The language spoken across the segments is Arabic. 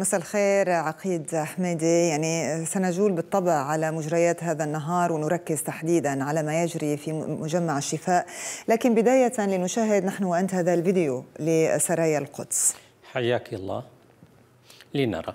مساء الخير عقيد حميدي يعني سنجول بالطبع على مجريات هذا النهار ونركز تحديدا على ما يجري في مجمع الشفاء لكن بداية لنشاهد نحن وأنت هذا الفيديو لسرايا القدس حياك الله لنرى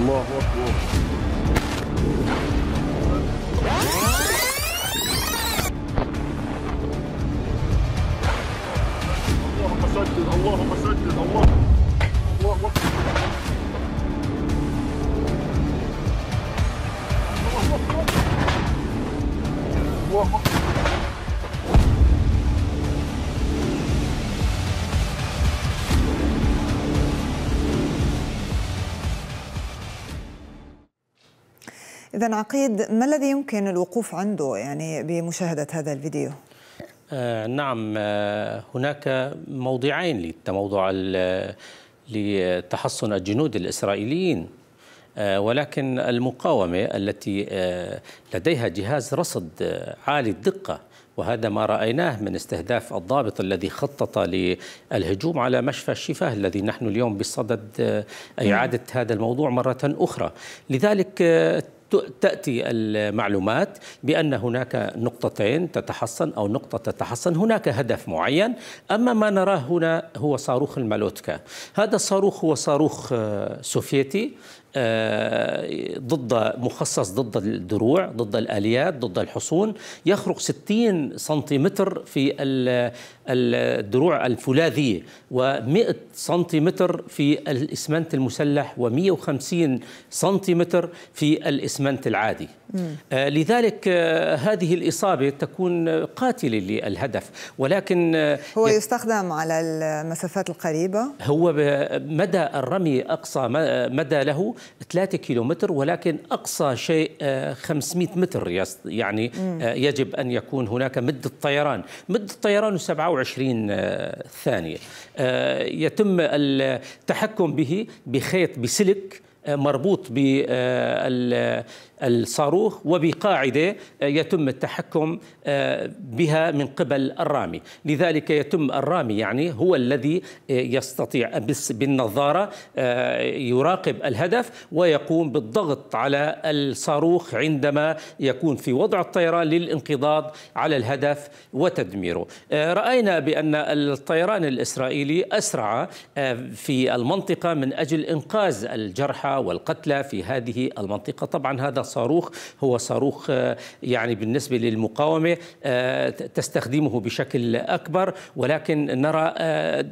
Allahu Akbar. إذا عقيد ما الذي يمكن الوقوف عنده يعني بمشاهدة هذا الفيديو؟ آه نعم آه هناك موضعين للتموضع لتحصن الجنود الإسرائيليين آه، ولكن المقاومة التي آه، لديها جهاز رصد آه، عالي الدقة وهذا ما رأيناه من استهداف الضابط الذي خطط للهجوم على مشفى الشفاه الذي نحن اليوم بصدد إعادة هذا الموضوع مرة أخرى لذلك تأتي المعلومات بأن هناك نقطتين تتحصن أو نقطة تتحصن هناك هدف معين أما ما نراه هنا هو صاروخ المالوتكا هذا الصاروخ هو صاروخ آه، سوفيتي آه، ضد مخصص ضد الدروع ضد الآليات ضد الحصون يخرق 60 سنتيمتر في الدروع الفولاذية و100 سنتيمتر في الإسمنت المسلح و150 سنتيمتر في الإسمنت العادي آه، لذلك آه، هذه الإصابة تكون قاتلة للهدف ولكن هو يستخدم على المسافات القريبة هو مدى الرمي أقصى مدى له 3 كيلومتر ولكن أقصى شيء 500 آه، متر يعني آه، يجب أن يكون هناك مد الطيران مد الطيران 27 آه، ثانية يتم التحكم به بخيط بسلك مربوط بال الصاروخ وبقاعدة يتم التحكم آه، بها من قبل الرامي لذلك يتم الرامي يعني هو الذي آه، يستطيع بالنظارة آه، يراقب الهدف ويقوم بالضغط على الصاروخ عندما يكون في وضع الطيران للانقضاض على الهدف وتدميره رأينا بأن الطيران الإسرائيلي أسرع في المنطقة من أجل إنقاذ الجرحى والقتلى في هذه المنطقة طبعا هذا الصاروخ هو صاروخ آه، يعني بالنسبة للمقاومة آه، تستخدمه بشكل أكبر ولكن نرى آه،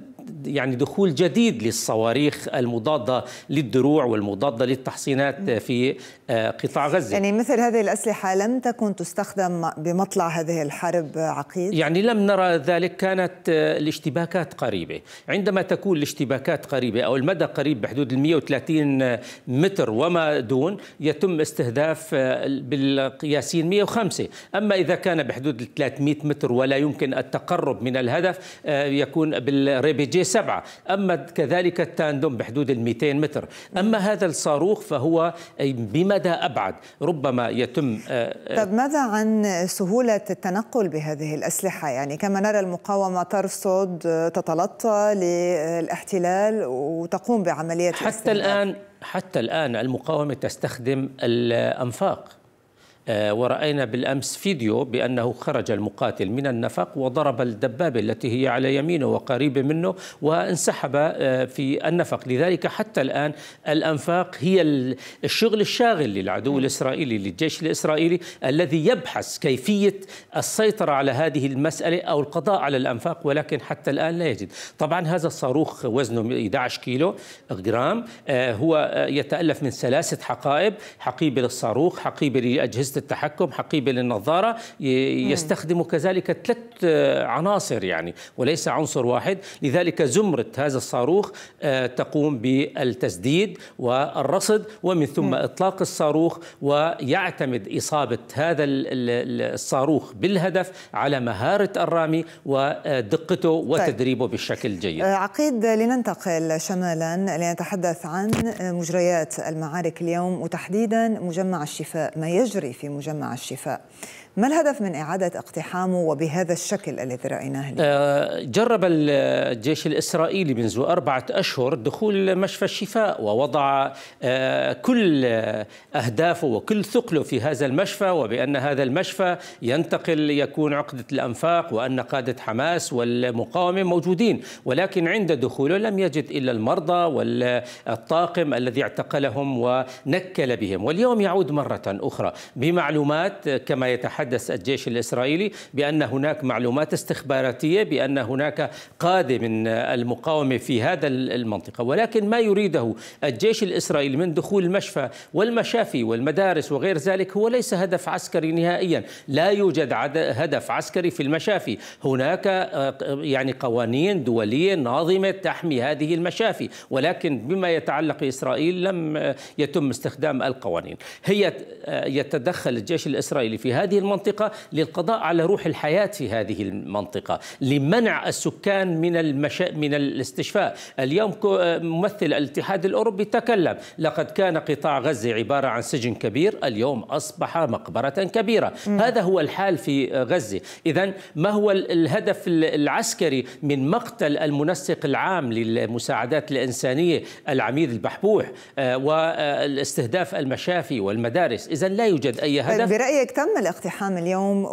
يعني دخول جديد للصواريخ المضادة للدروع والمضادة للتحصينات في آه، قطاع غزة يعني مثل هذه الأسلحة لم تكن تستخدم بمطلع هذه الحرب عقيد؟ يعني لم نرى ذلك كانت آه، الاشتباكات قريبة عندما تكون الاشتباكات قريبة أو المدى قريب بحدود 130 متر وما دون يتم استهداف آه، بالقياسين 105 أما إذا كان بحدود 300 متر ولا يمكن التقرب من الهدف يكون بالريبيجي جي 7 أما كذلك التاندوم بحدود ال 200 متر أما هذا الصاروخ فهو بمدى أبعد ربما يتم آه، آه، طب ماذا عن سهولة التنقل بهذه الأسلحة يعني كما نرى المقاومة ترصد تتلطى للاحتلال وتقوم بعملية حتى الآن حتى الآن المقاومة تستخدم الأنفاق آه، ورأينا بالأمس فيديو بأنه خرج المقاتل من النفق وضرب الدبابة التي هي على يمينه وقريبة منه وانسحب آه، في النفق لذلك حتى الآن الأنفاق هي الشغل الشاغل للعدو الإسرائيلي للجيش الإسرائيلي الذي يبحث كيفية السيطرة على هذه المسألة أو القضاء على الأنفاق ولكن حتى الآن لا يجد طبعا هذا الصاروخ وزنه 11 كيلو آه، جرام هو يتألف من ثلاثة حقائب حقيبة للصاروخ حقيبة لأجهزة التحكم حقيبه للنظاره يستخدم كذلك ثلاث آه، عناصر يعني وليس عنصر واحد لذلك زمره هذا الصاروخ آه، تقوم بالتسديد والرصد ومن ثم اطلاق الصاروخ ويعتمد اصابه هذا الصاروخ بالهدف على مهاره الرامي ودقته طيب. وتدريبه بالشكل الجيد آه، عقيد لننتقل شمالا لنتحدث عن مجريات المعارك اليوم وتحديدا مجمع الشفاء ما يجري في مجمع الشفاء ما الهدف من إعادة اقتحامه وبهذا الشكل الذي رأيناه اليوم؟ آه، جرب الجيش الإسرائيلي منذ أربعة أشهر دخول مشفى الشفاء ووضع آه، كل أهدافه وكل ثقله في هذا المشفى وبأن هذا المشفى ينتقل يكون عقدة الأنفاق وأن قادة حماس والمقاومة موجودين ولكن عند دخوله لم يجد إلا المرضى والطاقم الذي اعتقلهم ونكل بهم واليوم يعود مرة أخرى بمعلومات كما يتحدث الجيش الإسرائيلي بأن هناك معلومات استخباراتية بأن هناك قادة من المقاومة في هذا المنطقة ولكن ما يريده الجيش الإسرائيلي من دخول المشفى والمشافي والمدارس وغير ذلك هو ليس هدف عسكري نهائيا لا يوجد هدف عسكري في المشافي هناك آه، يعني قوانين دولية ناظمة تحمي هذه المشافي ولكن بما يتعلق بإسرائيل لم آه، يتم استخدام القوانين هي آه، يتدخل تدخل الجيش الإسرائيلي في هذه المنطقة للقضاء على روح الحياة في هذه المنطقة لمنع السكان من المشا... من الاستشفاء اليوم ممثل الاتحاد الأوروبي تكلم لقد كان قطاع غزة عبارة عن سجن كبير اليوم أصبح مقبرة كبيرة م. هذا هو الحال في غزة إذا ما هو الهدف العسكري من مقتل المنسق العام للمساعدات الإنسانية العميد البحبوح آه، واستهداف آه، المشافي والمدارس إذا لا يوجد أي هدف برأيك تم الاقتحام اليوم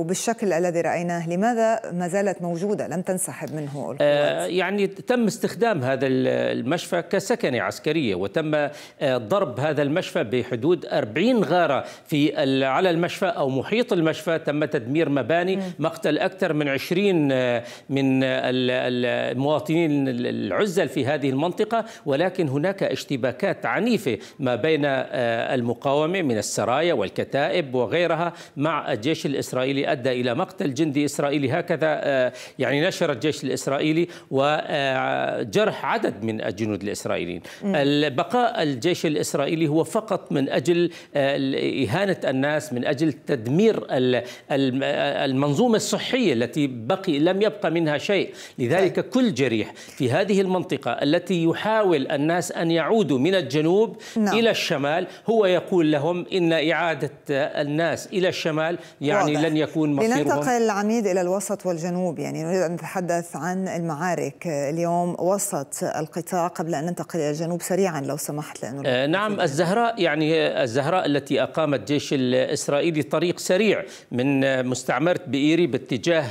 وبالشكل الذي رأيناه لماذا ما زالت موجودة لم تنسحب منه القوات؟ آه يعني تم استخدام هذا المشفى كسكنة عسكرية وتم آه ضرب هذا المشفى بحدود 40 غارة في على المشفى أو محيط المشفى تم تدمير مباني م. مقتل أكثر من 20 آه، من المواطنين العزل في هذه المنطقة ولكن هناك اشتباكات عنيفة ما بين آه، المقاومة من السرايا وال والكتائب وغيرها مع الجيش الإسرائيلي أدى إلى مقتل جندي إسرائيلي هكذا آه، يعني نشر الجيش الإسرائيلي وجرح آه، عدد من الجنود الإسرائيليين بقاء الجيش الإسرائيلي هو فقط من أجل آه، إهانة الناس من أجل تدمير المنظومة الصحية التي بقي لم يبقى منها شيء لذلك كل جريح في هذه المنطقة التي يحاول الناس أن يعودوا من الجنوب نعم. إلى الشمال هو يقول لهم إن إعادة الناس إلى الشمال يعني واضح. لن يكون مصيرهم لننتقل عميد إلى الوسط والجنوب يعني نريد أن نتحدث عن المعارك اليوم وسط القطاع قبل أن ننتقل إلى الجنوب سريعا لو سمحت لأنه آه نعم الزهراء يعني الزهراء التي أقامت جيش الإسرائيلي طريق سريع من مستعمرة بئيري باتجاه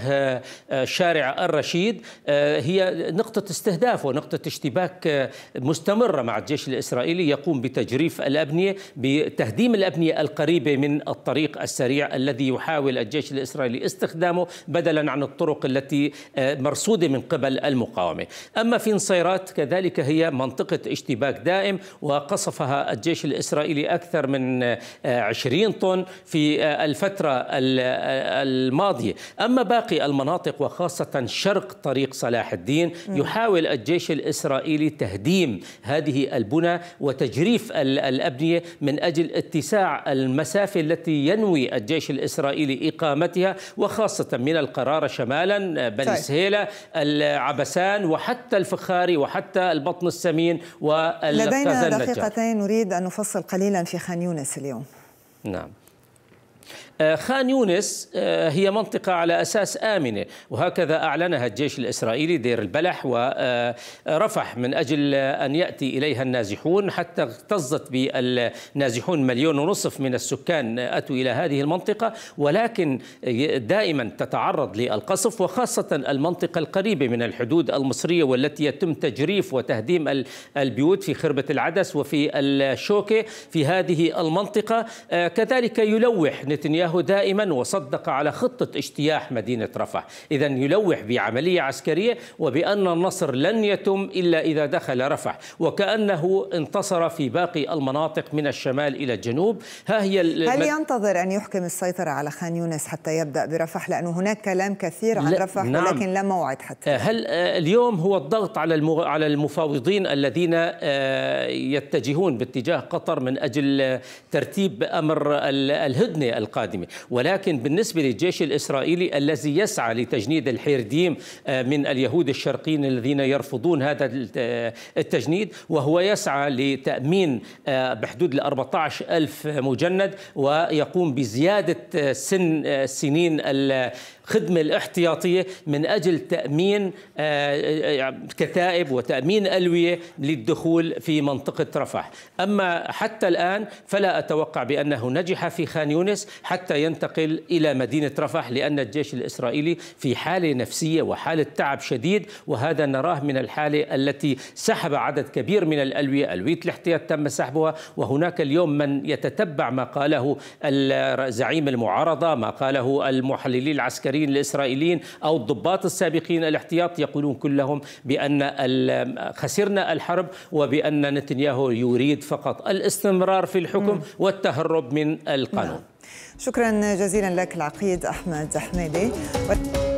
آه، شارع الرشيد آه، هي نقطة استهداف ونقطة اشتباك آه، مستمرة مع الجيش الإسرائيلي يقوم بتجريف الأبنية بتهديم الأبنية القريبة قريبة من الطريق السريع الذي يحاول الجيش الإسرائيلي استخدامه بدلا عن الطرق التي آه، مرصودة من قبل المقاومة أما في نصيرات كذلك هي منطقة اشتباك دائم وقصفها الجيش الإسرائيلي أكثر من 20 آه، طن في آه، الفترة الماضية أما باقي المناطق وخاصة شرق طريق صلاح الدين يحاول الجيش الإسرائيلي تهديم هذه البنى وتجريف الأبنية من أجل اتساع المساء المسافة التي ينوي الجيش الإسرائيلي إقامتها وخاصة من القرار شمالا بني سهيلة العبسان وحتى الفخاري وحتى البطن السمين لدينا دقيقتين نريد أن نفصل قليلا في خان يونس اليوم نعم آه، خان يونس آه، هي منطقة على أساس آمنة وهكذا أعلنها الجيش الإسرائيلي دير البلح ورفح آه، من أجل أن يأتي إليها النازحون حتى اغتظت بالنازحون مليون ونصف من السكان أتوا إلى هذه المنطقة ولكن دائما تتعرض للقصف وخاصة المنطقة القريبة من الحدود المصرية والتي يتم تجريف وتهديم البيوت في خربة العدس وفي الشوكة في هذه المنطقة كذلك يلوح نتنياهو نتنياهو دائما وصدق على خطة اجتياح مدينة رفح إذا يلوح بعملية عسكرية وبأن النصر لن يتم إلا إذا دخل رفح وكأنه انتصر في باقي المناطق من الشمال إلى الجنوب ها هي هل ينتظر أن يحكم السيطرة على خان يونس حتى يبدأ برفح لأنه هناك كلام كثير عن رفح نعم. ولكن لا موعد حتى آه، هل آه، اليوم هو الضغط على على المفاوضين الذين آه، يتجهون باتجاه قطر من أجل ترتيب أمر الهدنة القادمة القادمة ولكن بالنسبة للجيش الإسرائيلي الذي يسعى لتجنيد الحيرديم آه، من اليهود الشرقيين الذين يرفضون هذا آه، التجنيد وهو يسعى لتأمين آه، بحدود ال 14 ألف مجند ويقوم بزيادة سن سنين الخدمة الاحتياطية من أجل تأمين آه، آه، يعني كتائب وتأمين ألوية للدخول في منطقة رفح أما حتى الآن فلا أتوقع بأنه نجح في خان يونس حتى ينتقل إلى مدينة رفح لأن الجيش الإسرائيلي في حالة نفسية وحالة تعب شديد وهذا نراه من الحالة التي سحب عدد كبير من الألوية ألوية الاحتياط تم سحبها وهناك اليوم من يتتبع ما قاله زعيم المعارضة ما قاله المحللين العسكريين المعسكرين الإسرائيليين أو الضباط السابقين الاحتياط يقولون كلهم بأن خسرنا الحرب وبأن نتنياهو يريد فقط الاستمرار في الحكم والتهرب من القانون نعم. شكرا جزيلا لك العقيد أحمد حميدي